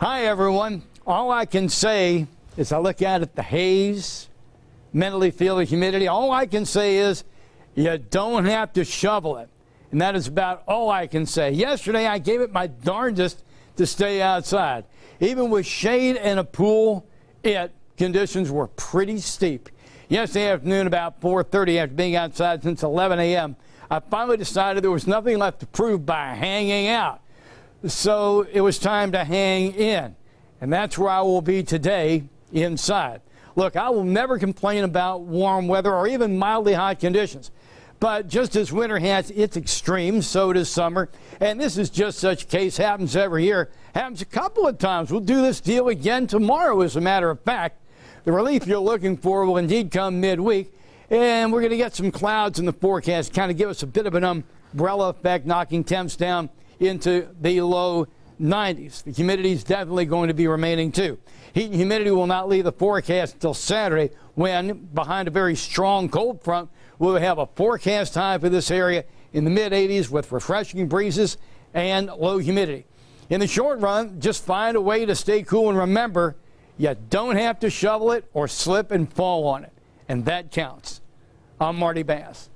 Hi, everyone. All I can say is I look out at the haze, mentally feel the humidity. All I can say is you don't have to shovel it. And that is about all I can say. Yesterday, I gave it my darndest to stay outside. Even with shade and a pool, it conditions were pretty steep. Yesterday afternoon, about 4:30, after being outside since 11 a.m., I finally decided there was nothing left to prove by hanging out. So it was time to hang in. And that's where I will be today inside. Look, I will never complain about warm weather or even mildly hot conditions. But just as winter has its extremes, so does summer. And this is just such a case, happens every year, happens a couple of times. We'll do this deal again tomorrow, as a matter of fact. The relief you're looking for will indeed come midweek. And we're going to get some clouds in the forecast, kind of give us a bit of an umbrella effect, knocking temps down into the low 90s. The humidity is definitely going to be remaining too. Heat and humidity will not leave the forecast until Saturday when, behind a very strong cold front, we'll have a forecast high for this area in the mid 80s with refreshing breezes and low humidity. In the short run, just find a way to stay cool and remember you don't have to shovel it or slip and fall on it. And that counts. I'm Marty Bass.